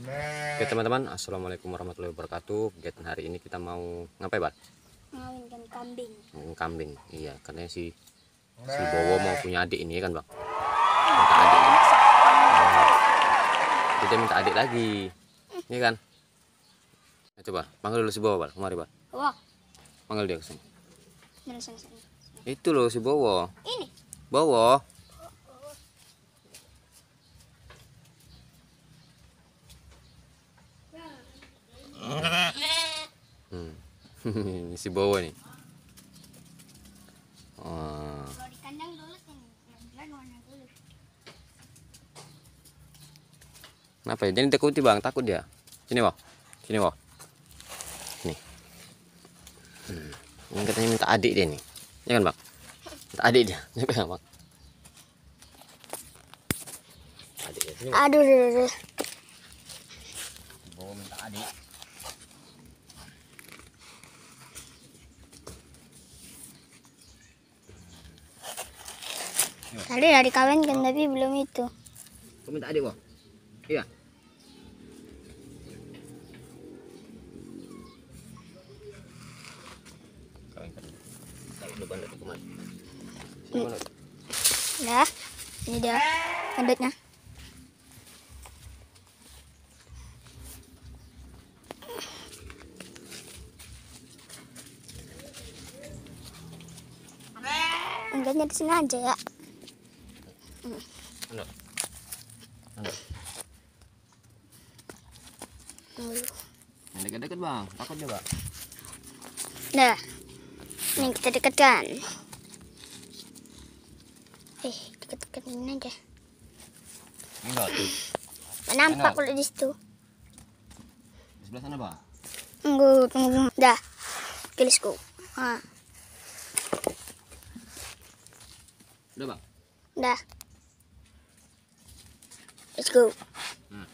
Nah. Oke teman-teman, assalamualaikum warahmatullahi wabarakatuh. Kegiatan hari ini kita mau ngapain, Bar? Ngawinkan kambing. Ngawin kambing, iya. Karena si si nah. Bowo mau punya adik ini kan, Bang? Iya. Minta adik. Ini. Iya, nah. Kita minta adik lagi, ini kan? Nah, coba panggil dulu si Bowo, bang. Kemari, bang. Wah. Panggil dia ke sini. Itu loh si Bowo. Ini. Bowo. si bawa nih Wah. Kenapa ya? Jangan takuti bang, takut dia. Sini bang, sini bang. Nih. Hmm. Ini katanya minta adik dia nih. Ya kan bang? Minta adik dia. Ini pegang ya bang. Adik dia. Sini, Aduh, aduh, aduh. Ada dari kawin kan tapi belum itu. Kamu minta adik, wah Iya. Kan? Udah, ini dia pendutnya. Enggaknya di sini aja ya. Ano? Ano? Yang dekat-dekat bang, takut juga. bang. Dah, ini kita dekatkan. Eh, dekat-dekat ini aja. Enggak. Nampak kalau di situ. Di sebelah sana bang. Tunggu, tunggu. Dah, okay, let's go. Ha. Udah bang. Dah. Let's go. Hmm.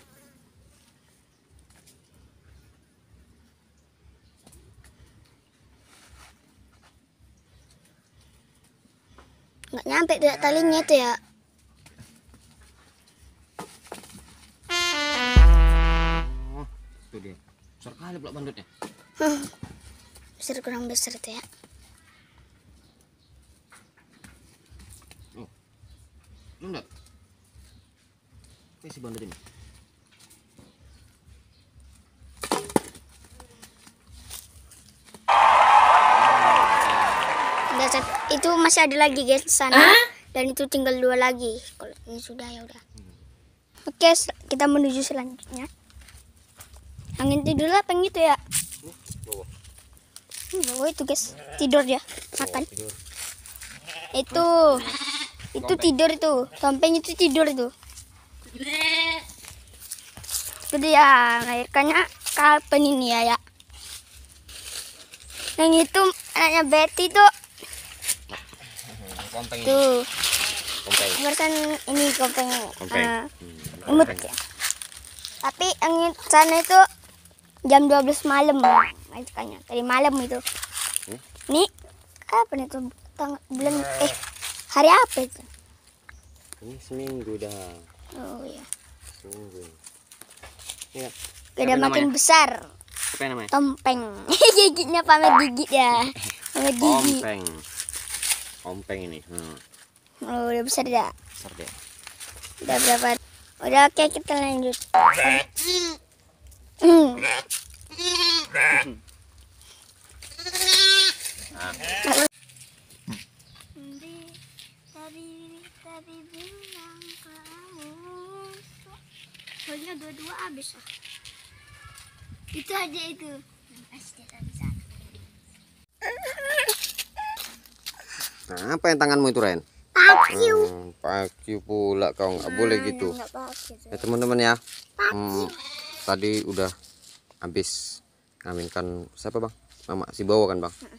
Nggak nyampe tuh talinya tuh ya. Oh, itu dia. Besar kali pula bandutnya. Hmm. Besar kurang besar tuh ya. Oh. Enggak bantu ini itu masih ada lagi guys sana Hah? dan itu tinggal dua lagi kalau ini sudah ya udah oke okay, kita menuju selanjutnya angin tidur lah pengen itu ya hmm, bawah hmm, bawah itu guys tidur ya makan itu itu tidur itu sampai itu tidur itu itu dia melahirkannya kapan ini ya ya yang itu anaknya Betty tuh kompeng tuh kompeng kan ini kompeng, kompeng. Uh, imut ya tapi yang sana itu jam 12 malam melahirkannya tadi malam itu hmm? ini kapan itu tanggal bulan nah. eh hari apa itu ini seminggu dah oh iya seminggu Iya. Udah makin namanya? besar. Apa yang namanya? Tompeng. Giginya pamer gigi ya. pamer gigi. Tompeng. Tompeng ini. Hmm. Oh, udah besar ya? Besar deh. Udah berapa? Udah oke okay, kita lanjut soalnya dua-dua habis ah itu aja itu nah, apa yang tanganmu itu Ren? Pakyu. Hmm, pula kau nggak hmm, boleh gitu. ya teman-teman ya. Hmm, tadi udah habis ngaminkan siapa bang? Mama si bawa kan bang? Hmm.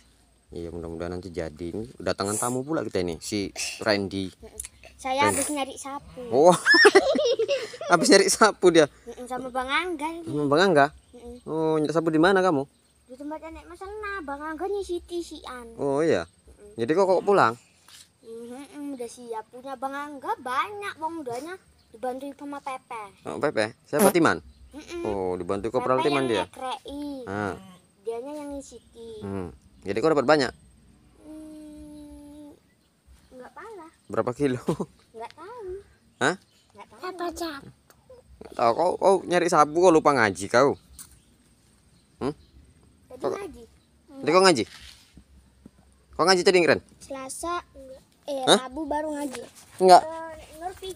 Iya mudah-mudahan nanti jadi ini datangan tamu pula kita ini si Randy. Hmm. Saya habis nyari sapu. Oh. habis nyari sapu dia sama bang angga sama bang angga oh nyari sapu di mana kamu di tempat nenek mesena bang angga nyisiti an oh iya jadi kok kok pulang udah siap punya bang angga banyak bang udahnya dibantu sama pepe oh, pepe siapa timan oh dibantu kok peran timan dia krei ah. dianya yang nyisiti hmm. jadi kok dapat banyak Enggak hmm, Berapa kilo? Enggak tahu. Hah? Enggak tahu. Berapa cap? Tahu kau, kau nyari sabu kau lupa ngaji kau. Hmm? Tadi kau, ngaji. Tadi kau ngaji? Kau ngaji tadi keren? Selasa eh Hah? Rabu baru ngaji. Enggak. Ngerti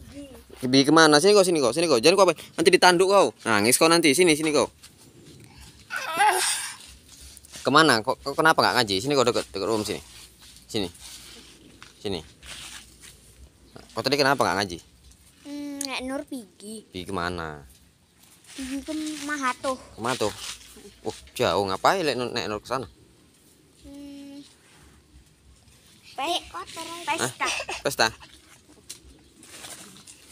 pergi. ke kemana? Sini kau, sini kau, sini kau. Jangan kau apa? Nanti ditanduk kau. Nangis kau nanti. Sini, sini kau. Kemana? Kau, kenapa nggak ngaji? Sini kau dekat dekat rumah sini. Sini. Sini. Kau tadi kenapa nggak ngaji? Nur pergi. Pergi mana? Pergi ke Mahatuh. Mahatuh. Oh, jauh ngapain lek nek Nur sana? Hmm. Pe pesta. Pesta.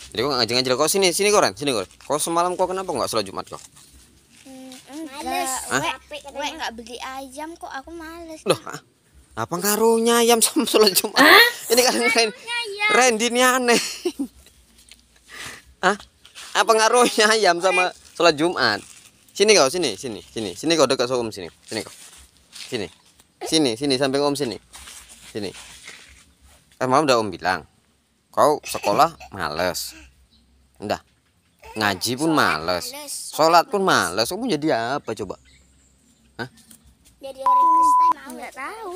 Jadi kok ngajeng aja kau sini sini koran sini kok. Kau semalam kau kenapa nggak sholat Jumat kau? Hmm, males. Gue gak beli ayam kok aku males. Loh, apa karunya ayam sama sholat Jumat? Ini kan Ren, ini aneh apa ah, pengaruhnya ayam sama sholat Jumat sini kau sini sini sini sini kau dekat sama om sini sini kau sini sini sini samping om sini sini eh mama udah om bilang kau sekolah males udah ngaji pun males sholat pun males kamu jadi apa coba jadi orang Kristen mau nggak tahu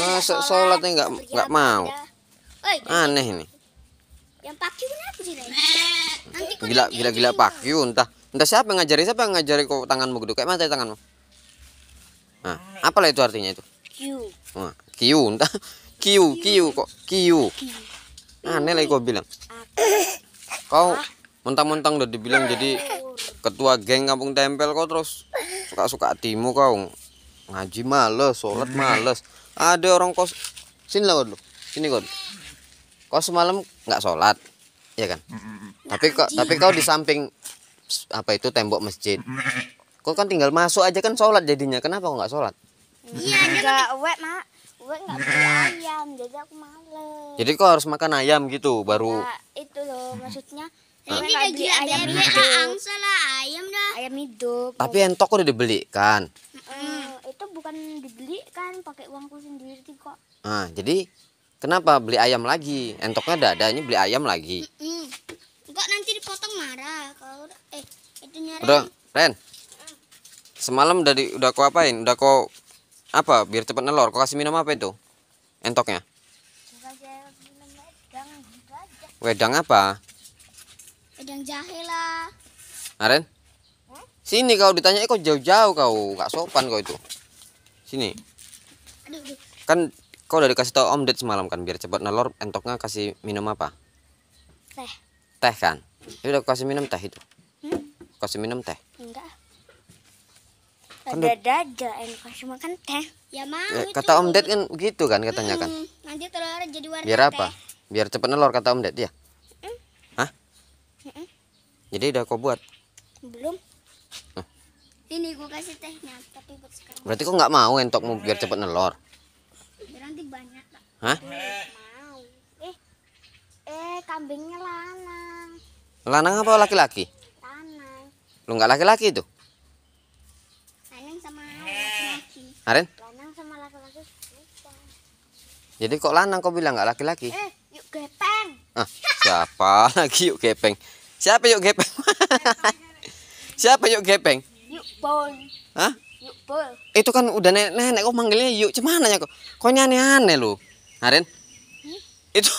Masuk sholatnya nggak nggak mau aneh nih gila gila gila Pak entah entah siapa yang ngajari siapa yang ngajari kok tanganmu gitu. Kayak mata tanganmu? Nah, apalah itu artinya itu? kiu Nah, entah kiu kiu kok Nah, Aneh lah kau bilang. Kau mentang-mentang udah dibilang jadi ketua geng kampung tempel kok terus suka-suka timu kau ngaji males sholat males ada orang kos sini lah kau sini kau kau semalam nggak sholat ya kan tapi kok tapi kau di samping apa itu tembok masjid kau kan tinggal masuk aja kan sholat jadinya kenapa kau nggak sholat iya nggak wet mak wet nggak ayam jadi aku males jadi kau harus makan ayam gitu baru nah, itu loh maksudnya ini lagi ayam hidup angsa lah ayam dah ayam hidup tapi entok udah dibeli kan mm. itu bukan dibeli kan, pakai uangku sendiri kok ah jadi Kenapa beli ayam lagi? Entoknya ada ada, ini beli ayam lagi. Mm -mm. Enggak nanti dipotong marah kalau eh itu nyari. Udah, Ren. Semalam udah di, udah kau apain? Udah kau apa? Biar cepat nelor. Kau kasih minum apa itu? Entoknya. Wedang apa? Wedang jahe lah. Aren? Nah, hmm? Sini kau ditanya eh, kok jauh-jauh kau, Gak sopan kau itu. Sini. Aduh, aduh. Kan Kau udah dikasih tau om Ded semalam kan biar cepat nelor entoknya kasih minum apa? Teh. Teh kan? Ya udah kasih minum teh itu. Hmm? Kasih minum teh. Enggak. Kan ada dada yang kasih makan teh. Ya mau. Ya, kata Om Ded kan gitu kan katanya kan? hmm, kan. Nanti telur jadi warna Biar apa? Teh. Biar cepat nelor kata Om Ded ya. Hmm. Hah? Hmm. Jadi udah kau buat? Belum. Hah. Ini gua kasih tehnya tapi buat sekarang. Berarti kau nggak mau entokmu biar cepat nelor? nanti banyak tak? Hah? Mau. Eh, eh kambingnya lanang. Lanang apa laki-laki? Lanang. Lu nggak laki-laki itu? Lanang sama laki-laki. Aren? Lanang sama laki-laki. Jadi kok lanang kok bilang nggak laki-laki? Eh, yuk gepeng. Ah, siapa lagi yuk gepeng? Siapa yuk gepeng? siapa yuk gepeng? Yuk bon. Hah? Yuk, Itu kan udah nenek-nenek kok manggilnya yuk. Cuman nanya kok. Kok ini aneh-aneh lu. Harin. Hmm? Itu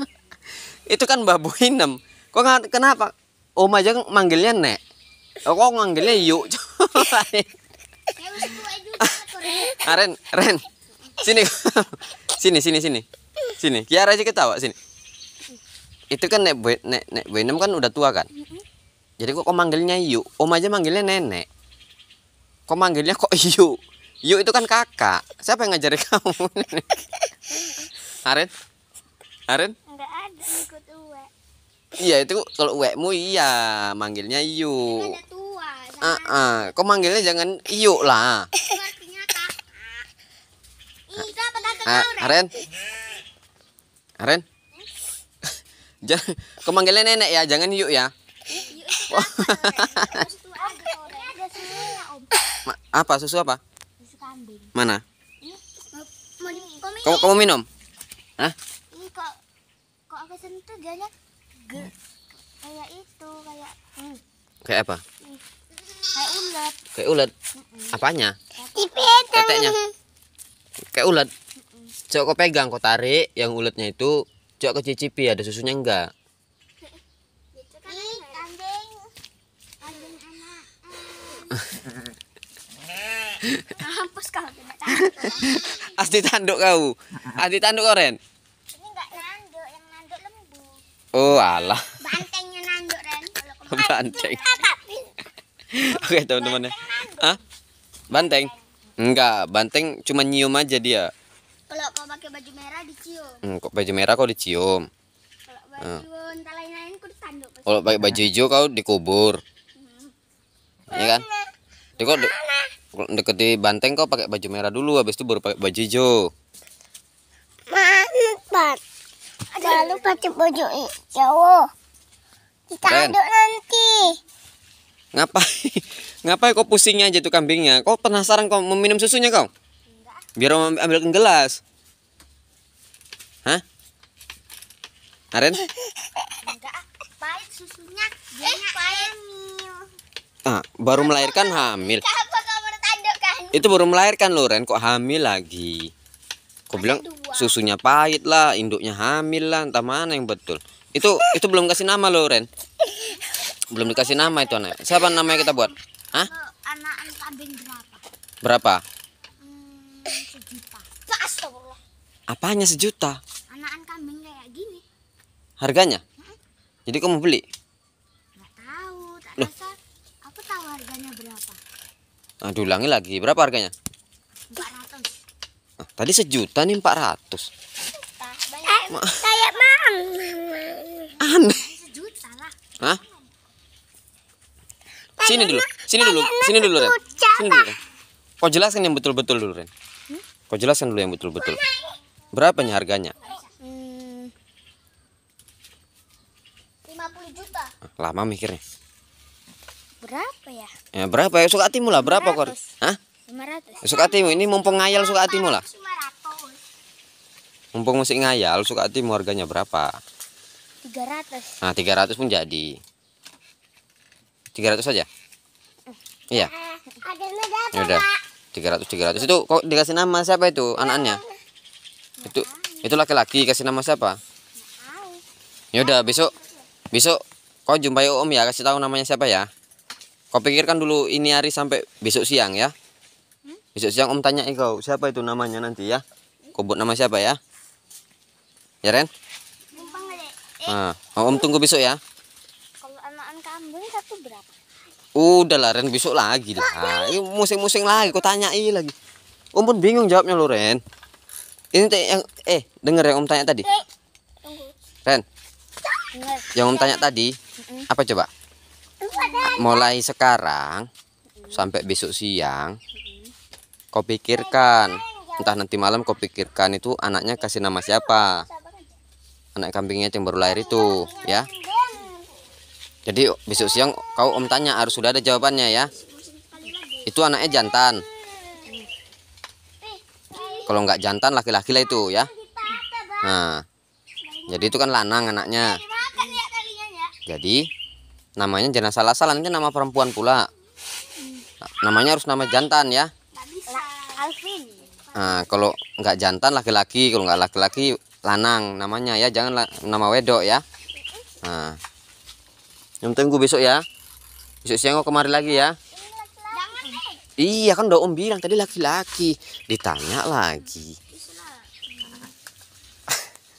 itu kan Mbah Buinem. Kok kenapa? Om aja manggilnya Nek. Oh, kok manggilnya yuk. Aren, ya, ah, Ren. Sini. sini, sini, sini. Sini. Kiara aja ketawa sini. Itu kan Nek Nek Nek Buinem kan udah tua kan? Jadi kok kok manggilnya yuk. Om aja manggilnya nenek kok manggilnya kok Yu Yu itu kan kakak siapa yang ngajarin kamu Arin Arin iya itu kalau uwekmu iya manggilnya Yu tua, uh -uh. kok manggilnya jangan Yu lah Aren Aren jangan kau nenek ya jangan yuk ya apa susu apa? Susu kambing. Mana? Ini kau mau Kamu, minum? Hah? Ini kok kok aku sentuh dia nya kayak itu kayak hmm. Kayak apa? Kayak ulat. Kayak ulat. Hmm. Apanya? Teteknya. Kayak ulat. Coba kau pegang, kau tarik yang ulatnya itu, coba kau cicipi ada susunya enggak? hapus kau Asli tanduk kau. Asli tanduk kau Ren. Ini enggak nanduk, yang nanduk lembu. Oh alah. Bantengnya nanduk Ren kalau Banteng. Oke teman-teman ya. Hah? Banteng? Enggak, banteng cuma nyium aja dia. Kalau kau pakai baju merah dicium. Hmm, kok baju merah kau dicium. Kalau baju hmm. lain-lain kau ditanduk. Kalau pakai baju hijau kau dikubur. Hmm. Ya kan? Dikubur deket di banteng kau pakai baju merah dulu habis itu baru pakai baju hijau mantap selalu pakai baju hijau kita Ren. aduk nanti ngapain ngapain kau pusingnya aja tuh kambingnya kau penasaran kau meminum susunya kau biar biar ambil gelas hah Aren Enggak, pahit susunya. Eh, pahit. Ah, baru melahirkan hamil. Itu baru melahirkan loh Ren kok hamil lagi. kok bilang susunya pahit lah, induknya hamil lah, entah mana yang betul. Itu itu belum kasih nama loh Ren. Belum dikasih nama itu anak. Siapa namanya kita buat? Hah? Eh, anak kambing berapa? Berapa? Hmm, sejuta. Apanya sejuta? Anakan kambing kayak gini. Harganya? Hmm? Jadi kamu beli? Loh. Aku tahu harganya berapa. Aduh, ulangi lagi. Berapa harganya? 400. Nah, tadi sejuta nih 400. Banyak. Eh, kayak mam. Aneh. Sejuta lah. Hah? Sini dulu. Sini dulu. Sini dulu, Ren. Sini dulu. Ren. Kau jelaskan yang betul-betul dulu, Ren. Hmm? Kau jelaskan dulu yang betul-betul. Berapanya harganya? 50 hmm. juta. Ah, lama mikirnya. Berapa ya? Ya berapa ya? Suka hatimu lah berapa kor? Hah? 500. Suka hatimu ini mumpung ngayal suka hatimu lah. 500. Mumpung masih ngayal suka hatimu harganya berapa? 300. Nah, 300 pun jadi. 300 saja? Eh, iya. Ya udah. 300 300 itu kok dikasih nama siapa itu anaknya? Itu itu laki-laki kasih nama siapa? Ya udah besok besok kau jumpai Om ya kasih tahu namanya siapa ya. Kau pikirkan dulu ini hari sampai besok siang ya. Hmm? Besok siang Om tanya kau siapa itu namanya nanti ya. Kau buat nama siapa ya? Ya Ren? Nah, Om tunggu besok ya. Kalau anakan kambing satu berapa? Udah lah Ren besok lagi lah. Ini musing-musing lagi kau tanya lagi. Om pun bingung jawabnya lo Ren. Ini yang eh denger yang Om tanya tadi. E. Ren. Yang Om tanya tadi apa coba? mulai sekarang sampai besok siang kau pikirkan entah nanti malam kau pikirkan itu anaknya kasih nama siapa anak kambingnya yang baru lahir itu ya jadi besok siang kau om tanya harus sudah ada jawabannya ya itu anaknya jantan kalau nggak jantan laki-laki lah itu ya nah jadi itu kan lanang anaknya jadi namanya jangan salah-salah ini nama perempuan pula namanya harus nama jantan ya nah, kalau nggak jantan laki-laki kalau nggak laki-laki lanang namanya ya jangan nama wedok ya nah yang tunggu besok ya besok siang kok kemari lagi ya iya kan udah om bilang tadi laki-laki ditanya lagi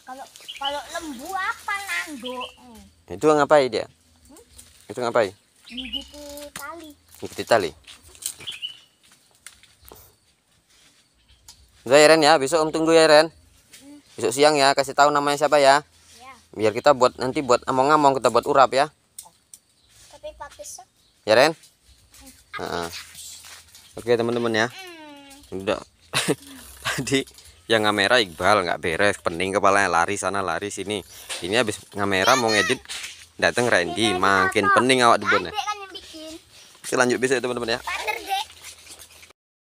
kalau kalau lembu apa nanggo itu ngapain dia itu ngapain? Ngikuti tali. Ngikuti tali. ya Ren ya, besok Om tunggu ya Ren. Hmm. Besok siang ya, kasih tahu namanya siapa ya. ya. Biar kita buat nanti buat among ngomong kita buat urap ya. Tapi pakai Ya Ren? Hmm. Oke teman-teman ya. Hmm. Udah. Tadi yang ngamera Iqbal nggak beres, pening kepalanya lari sana lari sini. Ini habis ngamera mau ngedit datang Randy iya, iya, makin iya, pening awak debon ya kan kita lanjut besok ya, teman-teman ya